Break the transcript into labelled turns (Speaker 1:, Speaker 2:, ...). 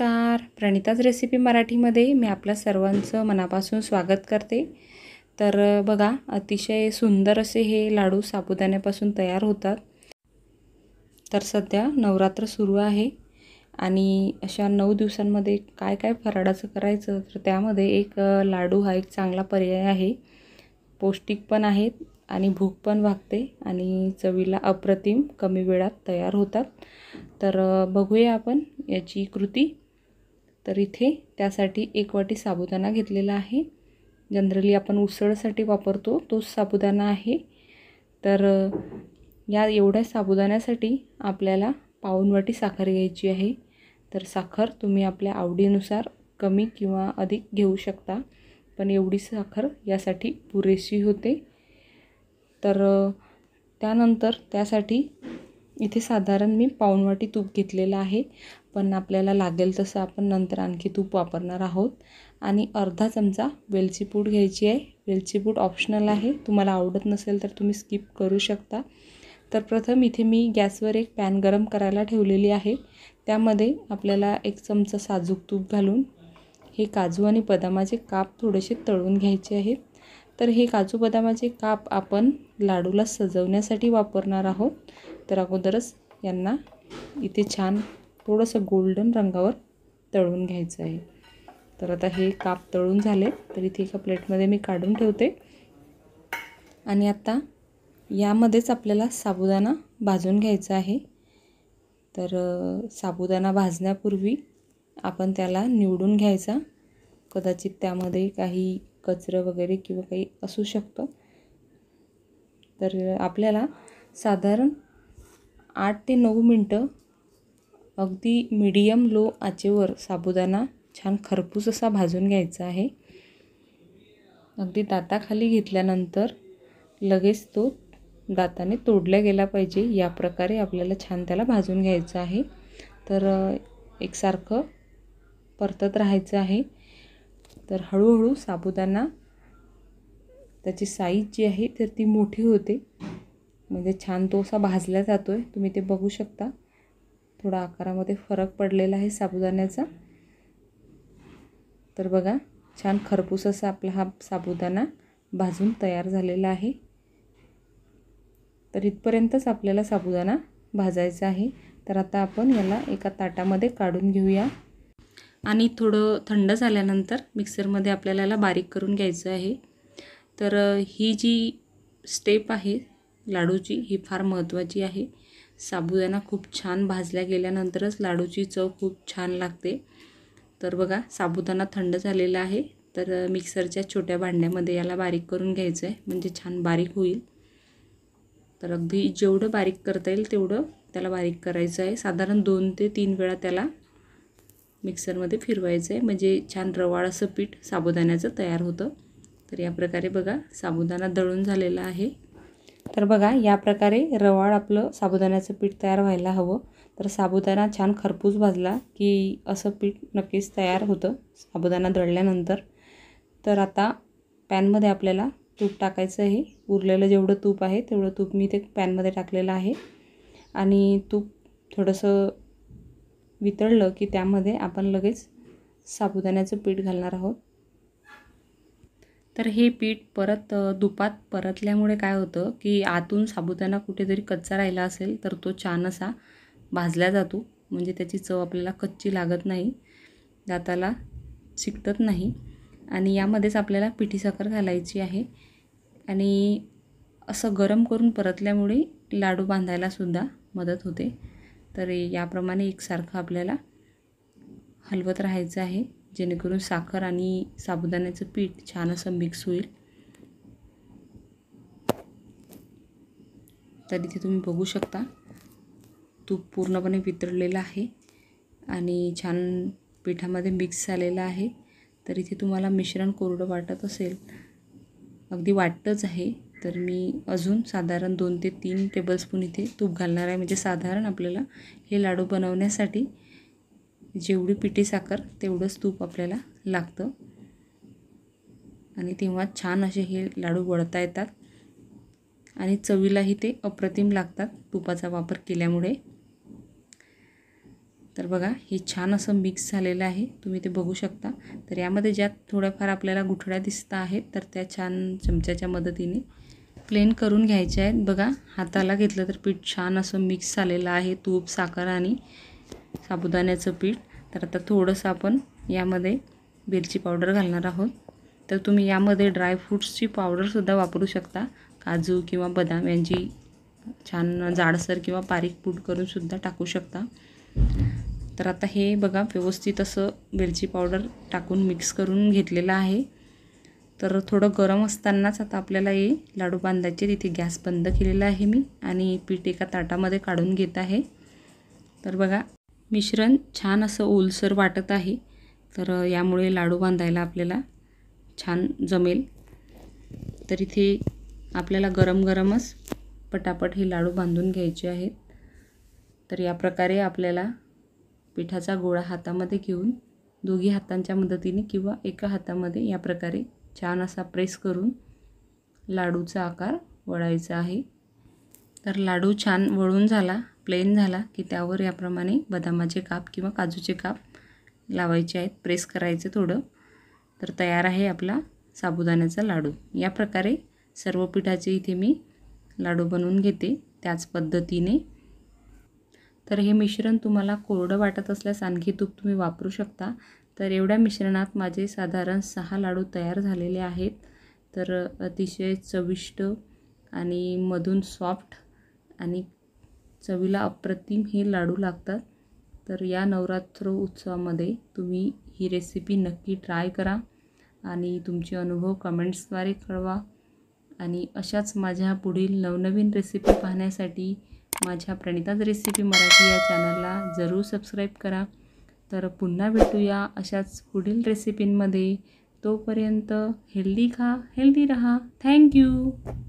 Speaker 1: नमस्कार प्रणिताज रेसिपी मराठीमध्ये मी आपल्या सर्वांचं मनापासून स्वागत करते तर बघा अतिशय सुंदर असे हे लाडू साबुदाण्यापासून तयार होतात तर सध्या नवरात्र सुरू आहे आणि अशा नऊ दिवसांमध्ये काय काय फराडाचं करायचं तर त्यामध्ये एक लाडू हा एक चांगला पर्याय आहे पौष्टिक पण आहेत आणि भूक पण भागते आणि चवीला अप्रतिम कमी वेळात तयार होतात तर बघूया आपण याची कृती तर इथे त्यासाठी एक वाटी साबुदाणा घेतलेला आहे जनरली आपण उसळसाठी वापरतो तोच साबुदाणा आहे तर या एवढ्या साबुदाण्यासाठी आपल्याला पाऊण वाटी साखर घ्यायची आहे तर साखर तुम्ही आपल्या आवडीनुसार कमी किंवा अधिक घेऊ शकता पण एवढी साखर यासाठी पुरेशी होते तर त्यानंतर त्यासाठी इथे साधारण मी वाटी तूप घेतलेलं आहे पण आपल्याला लागेल तसं आपण नंतर आणखी तूप वापरणार आहोत आणि अर्धा चमचा वेलची पूड घ्यायची आहे वेलची पूड ऑप्शनल आहे तुम्हाला आवडत नसेल तर तुम्ही स्किप करू शकता तर प्रथम इथे मी गॅसवर एक पॅन गरम करायला ठेवलेली आहे त्यामध्ये आपल्याला एक चमचा साजूक तूप घालून हे काजू आणि बदामाचे काप थोडेसे तळून घ्यायचे आहेत तर हे काजू बदामाचे काप आपण लाडूला सजवण्यासाठी वापरणार आहोत तर अगोदरच यांना इथे छान थोडंसं गोल्डन रंगावर तळून घ्यायचं आहे तर आता हे काप तळून झाले तर इथे एका प्लेटमध्ये मी काढून ठेवते आणि आता यामध्येच आपल्याला साबुदाणा भाजून घ्यायचा आहे तर साबुदाणा भाजण्यापूर्वी आपण त्याला निवडून घ्यायचा कदाचित त्यामध्ये काही कचरं वगैरे किंवा काही असू शकतं तर आपल्याला साधारण आठ ते नऊ मिनटं अगदी मीडियम लो आचेवर साबुदाणा छान खरपूस असा भाजून घ्यायचा आहे अगदी दाताखाली घेतल्यानंतर लगेच तो दाताने तोडला गेला पाहिजे या प्रकारे आपल्याला छान त्याला भाजून घ्यायचं आहे तर एकसारखं परतत राहायचं आहे तर हळूहळू साबुदाणा त्याची साईज जी आहे तर ती मोठी होते म्हणजे छान तो असा भाजला जातो आहे तुम्ही ते बघू शकता थोडा आकारामध्ये फरक पडलेला आहे साबुदाण्याचा तर बघा छान खरपूस असा आपला हा साबुदाणा भाजून तयार झालेला आहे तर इथपर्यंतच आपल्याला साबुदाणा भाजायचा आहे तर आता आपण याला एका ताटामध्ये काढून घेऊया आणि थोडं थंड झाल्यानंतर मिक्सरमध्ये आपल्याला याला बारीक करून घ्यायचं आहे तर ही जी स्टेप आहे लाडूची ही फार महत्त्वाची आहे साबुदाणा खूप छान भाजल्या गेल्यानंतरच लाडूची चव खूप छान लागते तर बघा साबुदाणा थंड झालेला आहे तर मिक्सरच्या छोट्या भांड्यामध्ये याला बारीक करून घ्यायचं आहे म्हणजे छान बारीक होईल तर अगदी जेवढं बारीक करता येईल तेवढं त्याला बारीक करायचं आहे साधारण दोन ते तीन वेळा त्याला मिक्सरमध्ये फिरवायचं आहे म्हणजे छान रवाळ असं पीठ साबुदाण्याचं तयार होतं तर या प्रकारे बघा साबुदाणा दळून झालेला आहे तर बघा या प्रकारे रवाळ आपलं साबुदाण्याचं पीठ तयार व्हायला हवं तर साबुदाणा छान खरपूस भाजला की असं पीठ नक्कीच तयार होतं साबुदाणा दळल्यानंतर तर आता पॅनमध्ये आपल्याला तूप टाकायचं आहे उरलेलं जेवढं तूप आहे तेवढं तूप मी ते पॅनमध्ये टाकलेलं आहे आणि तूप थोडंसं वितळलं की त्यामध्ये आपण लगेच साबुदाण्याचं पीठ घालणार आहोत तर हे पीठ परत दुपात परतल्यामुळे काय होतं की आतून साबुदाणा कुठेतरी कच्चा राहिला असेल तर तो छान असा भाजला जातो म्हणजे त्याची चव आपल्याला कच्ची लागत नाही दाताला चिकटत नाही आणि यामध्येच आपल्याला पिठीसाखर घालायची आहे आणि असं गरम करून परतल्यामुळे लाडू बांधायलासुद्धा मदत होते तर याप्रमाणे एकसारखं आपल्याला हलवत राहायचं आहे जेणेकरून साखर आणि साबुदाण्याचं पीठ छान असं मिक्स होईल तर इथे तुम्ही बघू शकता तूप पूर्णपणे वितळलेलं आहे आणि छान पिठामध्ये मिक्स झालेलं आहे तर इथे तुम्हाला मिश्रण कोरडं वाटत असेल अगदी वाटतंच आहे तर मी अजून साधारण दोन ते तीन टेबलस्पून इथे तूप घालणार आहे म्हणजे साधारण आपल्याला हे लाडू बनवण्यासाठी जेवढी पिठी साखर तेवढंच तूप आपल्याला लागतं आणि तेव्हा छान असे हे लाडू वळता येतात आणि चवीलाही ते अप्रतिम लागतात तुपाचा वापर केल्यामुळे तर बघा हे छान असं मिक्स झालेलं आहे तुम्ही ते बघू शकता तर यामध्ये ज्या थोड्याफार आपल्याला गुठळ्या दिसत आहेत तर त्या छान चमच्याच्या मदतीने प्लेन करून घ्यायच्या आहेत बघा हाताला घेतलं तर पीठ छान असं मिक्स झालेलं आहे तूप साखर आणि साबुदाण्याचं पीठ तर आता थोडंसं आपण यामध्ये मिरची पावडर घालणार आहोत तर तुम्ही यामध्ये ड्रायफ्रूट्सची पावडरसुद्धा वापरू शकता काजू किंवा बदाम यांची छान जाडसर किंवा बारीक पूट करूनसुद्धा टाकू शकता तर आता हे बघा व्यवस्थित असं वेलची पावडर टाकून मिक्स करून घेतलेलं आहे तर थोडं गरम असतानाच आता आपल्याला हे लाडू बांधायचे तिथे गॅस बंद केलेला आहे मी आणि पीठ एका ताटामध्ये काढून घेत आहे तर बघा मिश्रण छान असं ओलसर वाटत आहे तर यामुळे लाडू बांधायला आपल्याला छान जमेल तर इथे आपल्याला गरम गरमच पटापट हे लाडू बांधून घ्यायचे आहेत तर या प्रकारे आपल्याला पिठाचा गोळा हातामध्ये घेऊन दोघी हातांच्या मदतीने किंवा एका हातामध्ये या प्रकारे छान असा प्रेस करून लाडूचा आकार वळायचा आहे तर लाडू छान वळून झाला प्लेन झाला की त्यावर याप्रमाणे बदामाचे काप किंवा काजूचे काप लावायचे आहेत प्रेस करायचं थोडं तर तयार आहे आपला साबुदाण्याचा लाडू या प्रकारे सर्व पिठाचे इथे मी लाडू बनवून घेते त्याच पद्धतीने तर हे मिश्रण तुम्हाला कोरडं वाटत असल्यास आणखी तूप तुम्ही वापरू शकता तर एवढ्या मिश्रणात माझे साधारण सहा लाडू तयार झालेले आहेत तर अतिशय चविष्ट आणि मधून सॉफ्ट आणि चवीला अप्रतिम हे लाडू लागतात तर या नवरात्र उत्सवामध्ये तुम्ही ही रेसिपी नक्की ट्राय करा आणि तुमचे अनुभव कमेंट्सद्वारे कळवा आणि अशाच माझ्या पुढील नवनवीन रेसिपी पाहण्यासाठी माझ्या प्रणिताज रेसिपी मराठी या चॅनलला जरूर सबस्क्राईब करा तर पुन्हा भेटूया अशाच पुढील रेसिपींमध्ये तोपर्यंत हेल्दी खा हेल्दी रहा थँक्यू